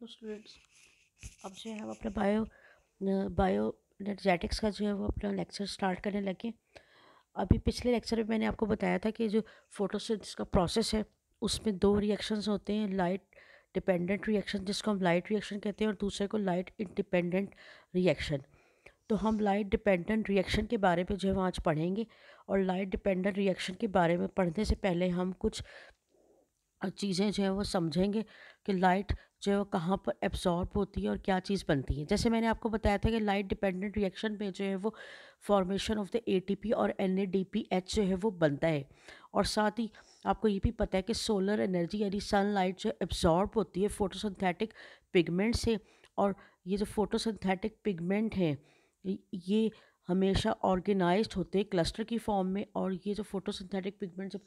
तो स्टूडेंट्स अब जो है वो अपना बायो बायो एनर्जेटिक्स का जो है वो अपना लेक्चर स्टार्ट करने लगे अभी पिछले लेक्चर में मैंने आपको बताया था कि जो फोटोसिंथेसिस का प्रोसेस है उसमें दो रिएक्शंस होते हैं लाइट डिपेंडेंट रिएक्शन जिसको हम लाइट रिएक्शन कहते हैं और दूसरे को लाइट इंडिपेंडेंट रिएक्शन तो हम लाइट डिपेंडेंट रिएक्शन के बारे में जो है आज पढ़ेंगे और लाइट डिपेंडेंट रिएक्शन के बारे में पढ़ने से पहले हम कुछ चीज़ें जो है वो समझेंगे कि लाइट जो है वो कहाँ पर एब्जॉर्ब होती है और क्या चीज़ बनती है जैसे मैंने आपको बताया था कि लाइट डिपेंडेंट रिएक्शन में जो है वो फॉर्मेशन ऑफ द एटीपी और एच जो है वो बनता है और साथ ही आपको ये भी पता है कि सोलर एनर्जी यानी सनलाइट जो एब्जॉर्ब होती है फोटोसिंथेटिक पिगमेंट से और ये जो फोटोसिंथेटिक पिगमेंट हैं ये हमेशा ऑर्गेनाइज होते हैं क्लस्टर की फॉर्म में और ये जो फोटोसिंथेटिक पिगमेंट जब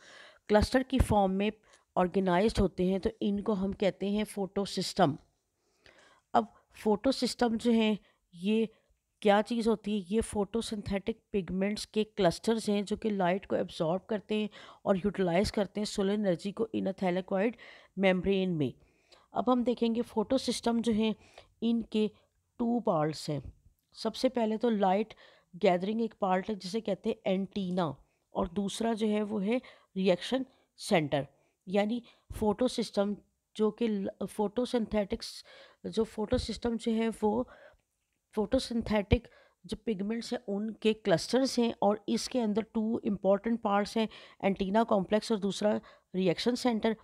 क्लस्टर की फॉर्म में ऑर्गेनाइज होते हैं तो इनको हम कहते हैं फ़ोटो सिस्टम अब फ़ोटो सिस्टम जो हैं ये क्या चीज़ होती है ये फोटोसिंथेटिक पिगमेंट्स के क्लस्टर्स हैं जो कि लाइट को एब्जॉर्ब करते हैं और यूटिलाइज करते हैं सोलर एनर्जी को इन थैलेकॉइड मेम्ब्रेन में अब हम देखेंगे फ़ोटो सिस्टम जो हैं इनके टू पार्ट्स हैं सबसे पहले तो लाइट गैदरिंग एक पार्ट है जिसे कहते हैं एंटीना और दूसरा जो है वो है रिएक्शन सेंटर यानी फ़ोटो सिस्टम जो कि फोटोसिंथेटिक्स जो फोटो सिस्टम जो है वो फोटोसिंथेटिक जो पिगमेंट्स हैं उनके क्लस्टर्स हैं और इसके अंदर टू इम्पॉर्टेंट पार्ट्स हैं एंटीना कॉम्प्लेक्स और दूसरा रिएक्शन सेंटर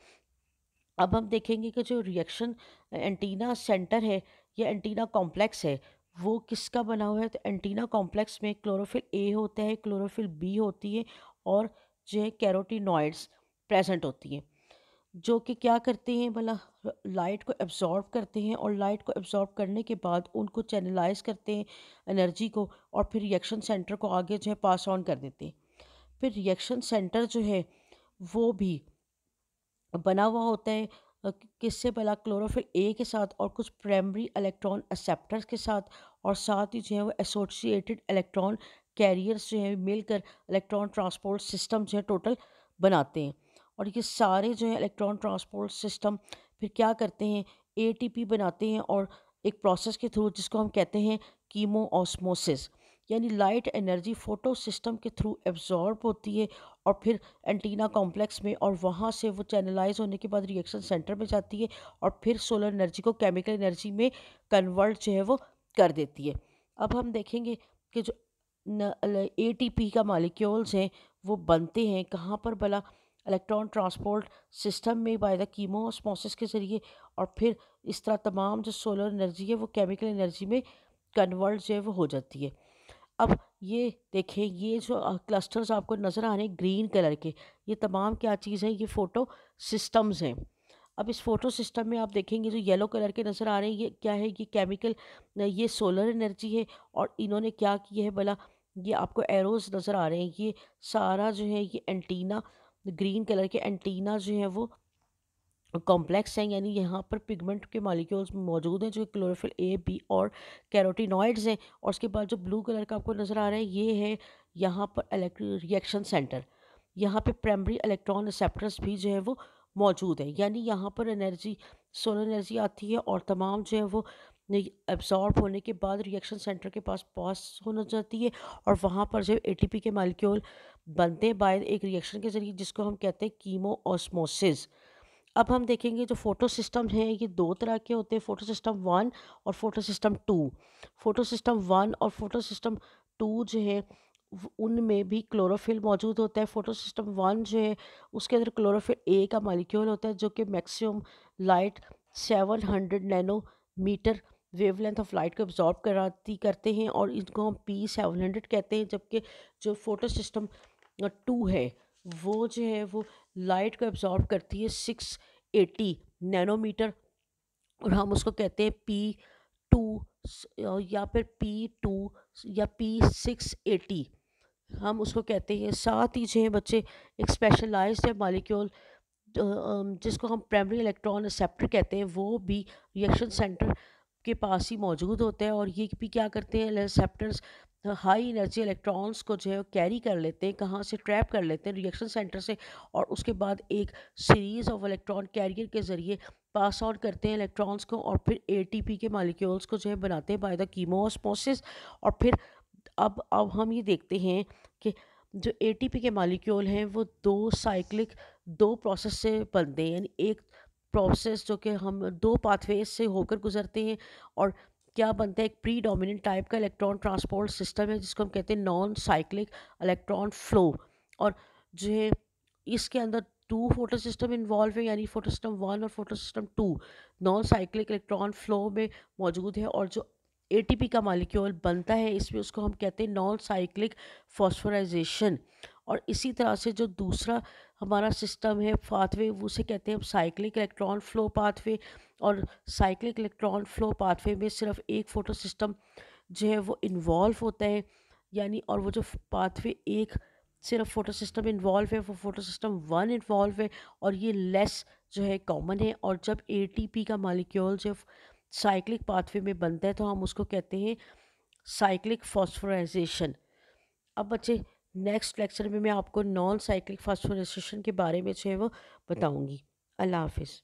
अब हम देखेंगे कि जो रिएक्शन एंटीना सेंटर है या एंटीना कॉम्प्लेक्स है वो किसका बना हुआ है तो एंटीना कॉम्प्लेक्स में क्लोरोफिल ए होता है क्लोरोफिल बी होती है और जो है कैरोटीनॉइड्स प्रेजेंट होती हैं जो कि क्या करते हैं भला लाइट को एब्ज़ॉर्ब करते हैं और लाइट को एब्ज़ॉर्ब करने के बाद उनको चैनलाइज करते हैं एनर्जी को और फिर रिएक्शन सेंटर को आगे जो है पास ऑन कर देते हैं फिर रिएक्शन सेंटर जो है वो भी बना हुआ होता है किससे भला क्लोरोफिल ए के साथ और कुछ प्राइमरी इलेक्ट्रॉन एक्सेप्टर्स के साथ और साथ ही जो है वो एसोसिएटेड इलेक्ट्रॉन कैरियर्स जो है मिलकर इलेक्ट्रॉन ट्रांसपोर्ट सिस्टम जो है टोटल बनाते हैं और ये सारे जो है इलेक्ट्रॉन ट्रांसपोर्ट सिस्टम फिर क्या करते हैं ए बनाते हैं और एक प्रोसेस के थ्रू जिसको हम कहते हैं कीमो ऑसमोसिस यानी लाइट एनर्जी फोटो सिस्टम के थ्रू एब्जॉर्ब होती है और फिर एंटीना कॉम्प्लेक्स में और वहाँ से वो चैनलाइज होने के बाद रिएक्शन सेंटर में जाती है और फिर सोलर एनर्जी को केमिकल एनर्जी में कन्वर्ट जो है वो कर देती है अब हम देखेंगे कि जो ए टी पी का मालिक्यूल्स हैं वो बनते हैं कहाँ पर भला इलेक्ट्रॉन ट्रांसपोर्ट सिस्टम में बाय द कीमोस्मोसिस के ज़रिए और फिर इस तरह तमाम जो सोलर एनर्जी है वो केमिकल एनर्जी में कन्वर्ट जो है वो हो जाती है अब ये देखें ये जो क्लस्टर्स आपको नज़र आ रहे हैं ग्रीन कलर के ये तमाम क्या चीज़ है ये फ़ोटो सिस्टम्स हैं अब इस फोटो सिस्टम में आप देखेंगे जो येलो कलर के नज़र आ रहे हैं ये क्या है ये केमिकल ये सोलर एनर्जी है और इन्होंने क्या किया है भला ये आपको एरोज़ नज़र आ रहे हैं ये सारा जो है ये एंटीना ग्रीन कलर के एंटीना जो हैं वो कॉम्प्लेक्स हैं यानी यहाँ पर पिगमेंट के मालिक्यूल्स मौजूद हैं जो क्लोरोफिल ए बी और कैरोटीनॉइड्स हैं और उसके बाद जो ब्लू कलर का आपको नज़र आ रहा है ये है यहाँ पर रिएक्शन सेंटर यहाँ पे प्राइमरी इलेक्ट्रॉन रिसेप्टर्स भी जो है वो मौजूद हैं यानी यहाँ पर एनर्जी सोलर एनर्जी आती है और तमाम जो है वो एब्जॉर्ब होने के बाद रिएक्शन सेंटर के पास पास होना चाहती है और वहाँ पर जब एटीपी के मालिक्यूल बनते हैं बाय एक रिएक्शन के ज़रिए जिसको हम कहते हैं कीमो ऑस्मोसिस अब हम देखेंगे जो फोटो सिस्टम हैं ये दो तरह के होते हैं फोटो सिस्टम वन और photo system two photo system one और फोटो सिस्टम टू जो है उनमें भी क्लोरोफिल मौजूद होता है फोटो सिस्टम वन जो है उसके अंदर क्लोरोफिल ए का मालिक्यूल होता है जो कि maximum light seven hundred nano meter wavelength of light को एब्जॉर्ब कराती करते हैं और इनको हम पी सेवन हंड्रेड कहते हैं जबकि जो फोटो सिस्टम टू है वो जो है वो लाइट को एब्जॉर्ब करती है सिक्स एटी नैनोमीटर और हम उसको कहते हैं पी टू या फिर पी टू या पी सिक्स एटी हम उसको कहते हैं साथ ही जो है बच्चे एक स्पेशलाइज्ड है मालिक्यूल जिसको हम प्राइमरी इलेक्ट्रॉन एक्सेप्टर कहते हैं वो भी रिएक्शन सेंटर के पास ही मौजूद होते हैं और ये भी क्या करते हैं रिसेप्टर्स हाई एनर्जी इलेक्ट्रॉन्स को जो है कैरी कर लेते हैं कहाँ से ट्रैप कर लेते हैं रिएक्शन सेंटर से और उसके बाद एक सीरीज़ ऑफ इलेक्ट्रॉन कैरियर के ज़रिए पास ऑन करते हैं इलेक्ट्रॉन्स को और फिर एटीपी के मालिक्यूल्स को जो है बनाते हैं बाय द कीमोस्पोसिस और फिर अब अब हम ये देखते हैं कि जो एटीपी के मालिक्यूल हैं वो दो साइक्लिक दो प्रोसेस से बनते हैं यानी एक प्रोसेस जो कि हम दो पाथवेज से होकर गुजरते हैं और क्या बनता है एक प्री डोमिनेंट टाइप का इलेक्ट्रॉन ट्रांसपोर्ट सिस्टम है जिसको हम कहते हैं नॉन साइक्लिक इलेक्ट्रॉन फ्लो और जो है इसके अंदर टू फोटो सिस्टम इन्वॉल्व है यानी फोटो सिस्टम वन और photo system two non cyclic electron flow में मौजूद है और जो ए का मालिक्यूल बनता है इसमें उसको हम कहते हैं नॉन साइक्लिक फॉस्फोराइजेशन और इसी तरह से जो दूसरा हमारा सिस्टम है पाथवे उसे कहते हैं साइक्लिक इलेक्ट्रॉन फ्लो पाथवे और साइक्लिक इलेक्ट्रॉन फ्लो पाथवे में सिर्फ एक फ़ोटो सिस्टम जो है वो इन्वॉल्व होता है यानी और वो जो पाथवे एक सिर्फ फ़ोटो सिस्टम इन्वॉल्व है वो फ़ोटो सिस्टम वन इन्वॉल्व है और ये लेस जो है कॉमन है और जब ए का मालिक्यूल जो साइक्लिक पाथवे में बनता है तो हम उसको कहते हैं साइक्लिक फॉस्फोराइजेशन अब बच्चे नेक्स्ट लेक्चर में मैं आपको नॉन साइकिल फास्फोरेशन के बारे में जो है वो बताऊँगी अल्लाह हाफिज़